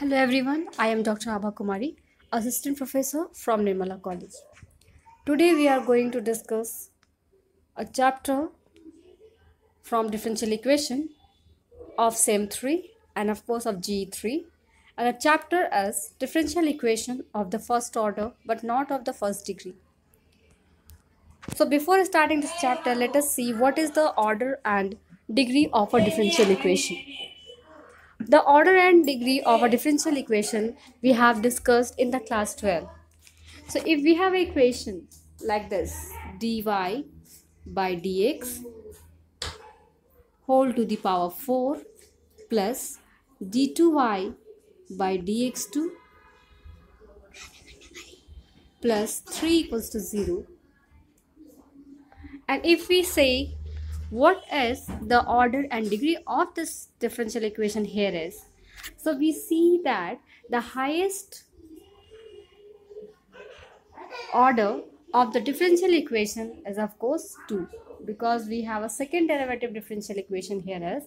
Hello everyone, I am Dr. Abha Kumari, Assistant Professor from Nirmala College. Today we are going to discuss a chapter from differential equation of SEM3 and of course of GE3 and a chapter as differential equation of the first order but not of the first degree. So before starting this chapter, let us see what is the order and degree of a differential equation. The order and degree of a differential equation we have discussed in the class 12. So if we have an equation like this dy by dx whole to the power 4 plus d2y by dx2 plus 3 equals to 0 and if we say what is the order and degree of this differential equation here is. So we see that the highest order of the differential equation is of course 2 because we have a second derivative differential equation here is.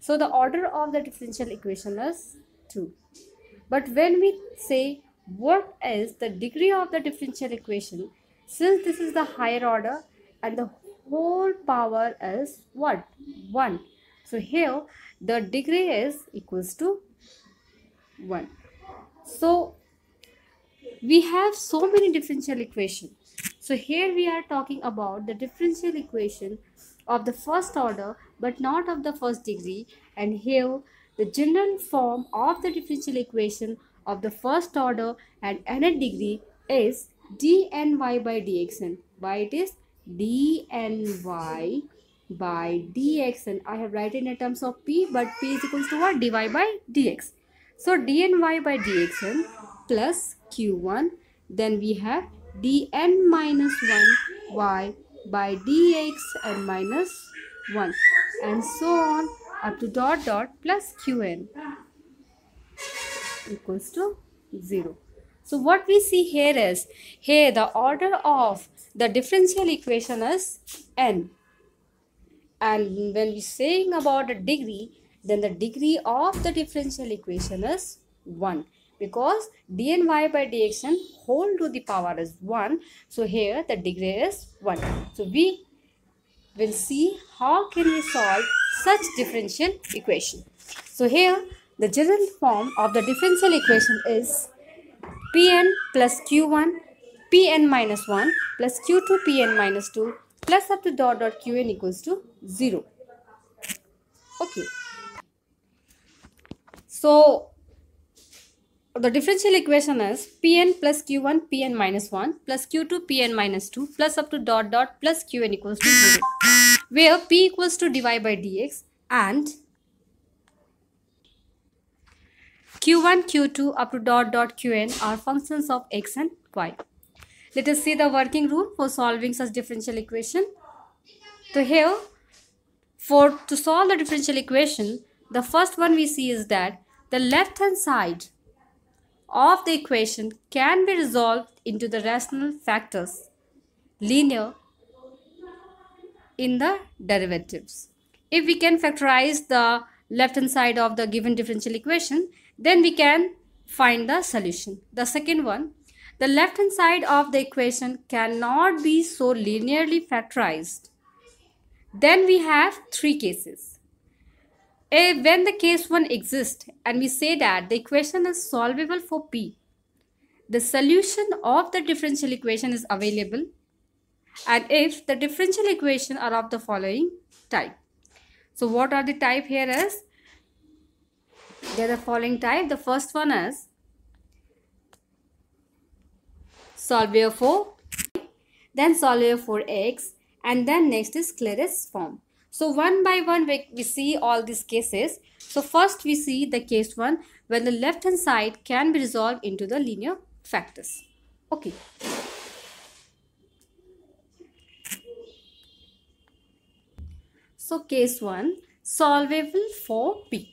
So the order of the differential equation is 2. But when we say what is the degree of the differential equation, since this is the higher order and the whole power is what? 1. So here the degree is equals to 1. So we have so many differential equations. So here we are talking about the differential equation of the first order but not of the first degree and here the general form of the differential equation of the first order and nth degree is dny by dxn. Why it is? dny by dx and I have written in terms of p but p is equals to what dy by dx. So dny by dxn plus q1 then we have dn minus 1 y by dx minus 1 and so on up to dot dot plus qn equals to 0. So what we see here is, here the order of the differential equation is n. And when we're saying about a degree, then the degree of the differential equation is 1 because dny by dxn whole to the power is 1. So here the degree is 1. So we will see how can we solve such differential equation. So here the general form of the differential equation is Pn plus Q1, Pn minus 1 plus Q2, Pn minus 2 plus up to dot dot Qn equals to 0. Okay. So, the differential equation is Pn plus Q1, Pn minus 1 plus Q2, Pn minus 2 plus up to dot dot plus Qn equals to 0 where P equals to divide by dx and q1, q2 up to dot dot qn are functions of x and y. Let us see the working rule for solving such differential equation. So here, for to solve the differential equation, the first one we see is that the left hand side of the equation can be resolved into the rational factors linear in the derivatives. If we can factorize the left hand side of the given differential equation, then we can find the solution. The second one, the left hand side of the equation cannot be so linearly factorized. Then we have three cases. A, when the case 1 exists and we say that the equation is solvable for P, the solution of the differential equation is available and if the differential equation are of the following type. So what are the type here is they are the following type. The first one is solvere for then solvere for x and then next is Claris form. So one by one we, we see all these cases. So first we see the case 1 when the left hand side can be resolved into the linear factors. Okay. So case 1 solvable for P.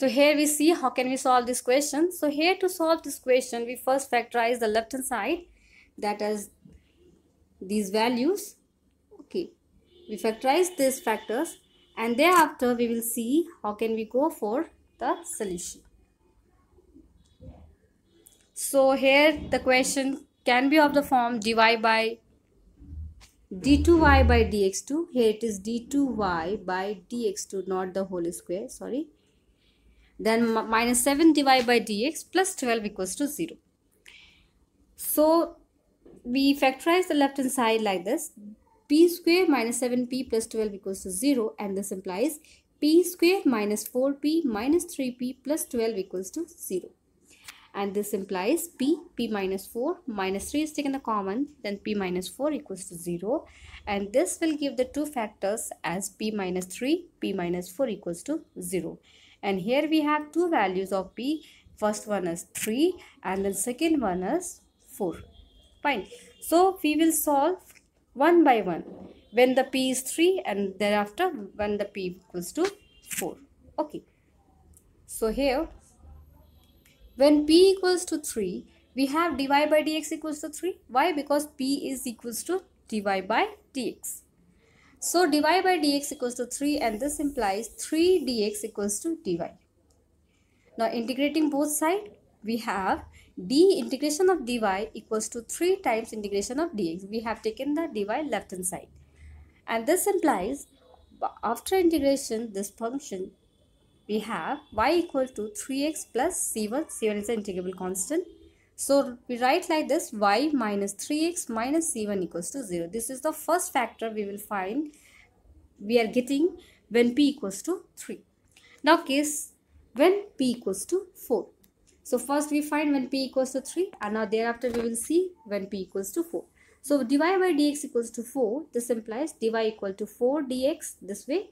So here we see how can we solve this question. So here to solve this question, we first factorize the left hand side that is these values. Okay, we factorize these factors and thereafter we will see how can we go for the solution. So here the question can be of the form dy by d2y by dx2. Here it is d2y by dx2 not the whole square sorry then minus 7 divided by dx plus 12 equals to 0. So we factorize the left hand side like this. p square minus 7p plus 12 equals to 0 and this implies p square minus 4p minus 3p plus 12 equals to 0 and this implies p p minus 4 minus 3 is taken the common then p minus 4 equals to 0 and this will give the two factors as p minus 3 p minus 4 equals to 0 and here we have two values of p first one is 3 and then second one is 4 fine so we will solve one by one when the p is 3 and thereafter when the p equals to 4 okay so here when p equals to 3 we have dy by dx equals to 3 why because p is equals to dy by dx so dy by dx equals to 3 and this implies 3 dx equals to dy. Now integrating both sides, we have d integration of dy equals to 3 times integration of dx. We have taken the dy left hand side. And this implies after integration this function we have y equal to 3x plus c1. c1 is the integrable constant so we write like this y minus 3x minus c1 equals to 0. This is the first factor we will find we are getting when p equals to 3. Now case when p equals to 4. So first we find when p equals to 3 and now thereafter we will see when p equals to 4. So dy by dx equals to 4. This implies dy equal to 4 dx this way.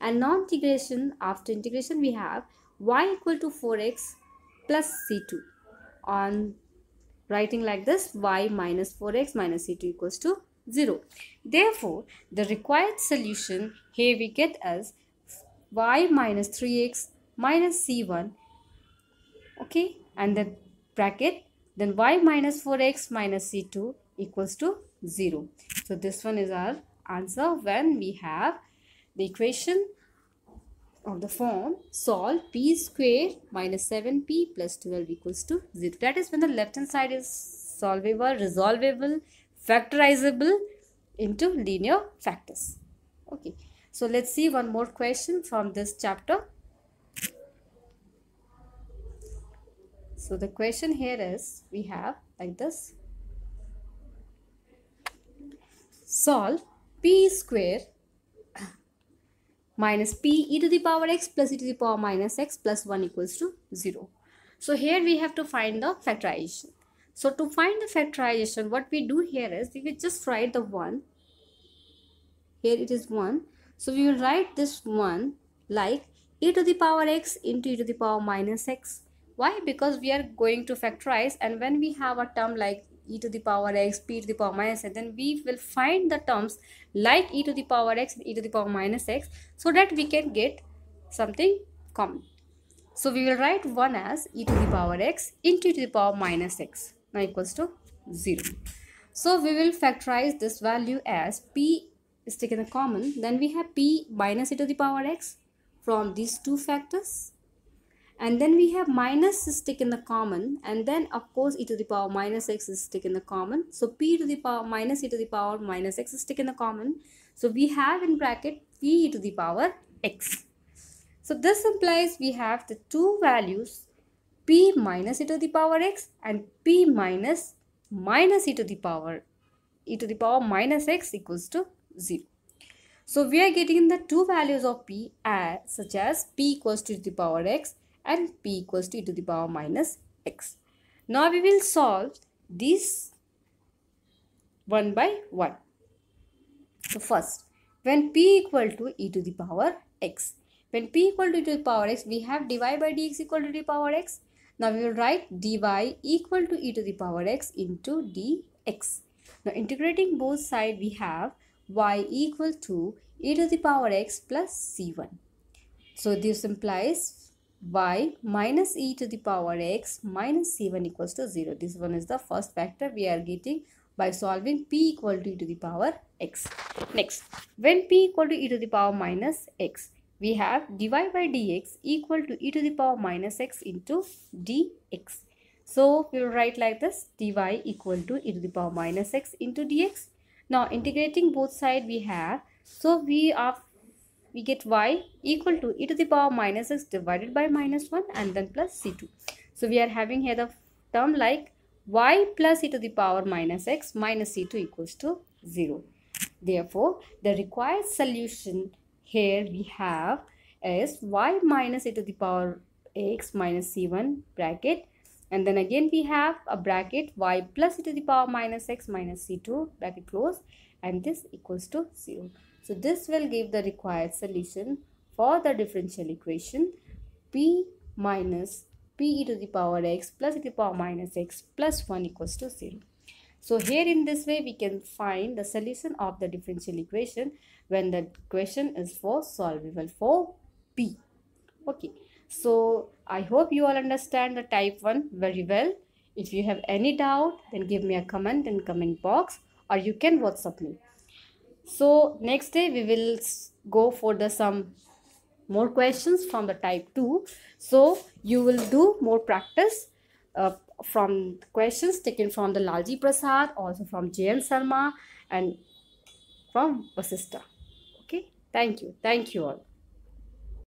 And now integration after integration we have y equal to 4x plus c2 on writing like this y minus 4x minus c2 equals to 0. Therefore, the required solution here we get as y minus 3x minus c1 okay and the bracket then y minus 4x minus c2 equals to 0. So, this one is our answer when we have the equation of the form solve p square minus 7p plus 12 equals to 0. That is when the left hand side is solvable, resolvable, factorizable into linear factors. Okay. So let's see one more question from this chapter. So the question here is we have like this. Solve p square minus p e to the power x plus e to the power minus x plus 1 equals to 0. So here we have to find the factorization. So to find the factorization, what we do here is we will just write the 1. Here it is 1. So we will write this 1 like e to the power x into e to the power minus x. Why? Because we are going to factorize and when we have a term like e to the power x, p to the power minus x, then we will find the terms like e to the power x e to the power minus x so that we can get something common. So we will write 1 as e to the power x into e to the power minus x now equals to 0. So we will factorize this value as p is taken a common then we have p minus e to the power x from these two factors and then we have minus minus stick in the common and then of course e to the power minus x is stick in the common so p to the power minus e to the power minus x is stick in the common so we have in bracket p e to the power x so this implies we have the two values p minus e to the power x and p minus minus e to the power e to the power minus x equals to 0. So we are getting the two values of p as, such as p equals to the power x and p equals to e to the power minus x. Now we will solve this 1 by 1. So first, when p equal to e to the power x. When p equal to e to the power x, we have dy by dx equal to the power x. Now we will write dy equal to e to the power x into dx. Now integrating both side, we have y equal to e to the power x plus c1. So this implies y minus e to the power x minus c1 equals to 0. This one is the first factor we are getting by solving p equal to e to the power x. Next, when p equal to e to the power minus x, we have dy by dx equal to e to the power minus x into dx. So, we will write like this dy equal to e to the power minus x into dx. Now, integrating both side we have, so we are we get y equal to e to the power minus x divided by minus 1 and then plus c2. So we are having here the term like y plus e to the power minus x minus c2 equals to 0. Therefore, the required solution here we have is y minus e to the power x minus c1 bracket and then again we have a bracket y plus e to the power minus x minus c2 bracket close and this equals to 0. So this will give the required solution for the differential equation p minus p e to the power x plus e to the power minus x plus 1 equals to 0. So here in this way we can find the solution of the differential equation when the question is for solvable for p. Okay. So I hope you all understand the type 1 very well. If you have any doubt then give me a comment in comment box or you can WhatsApp me. So next day we will go for the some more questions from the type 2. So you will do more practice uh, from questions taken from the Lalji Prasad, also from J.N. Sharma and from sister Okay. Thank you. Thank you all.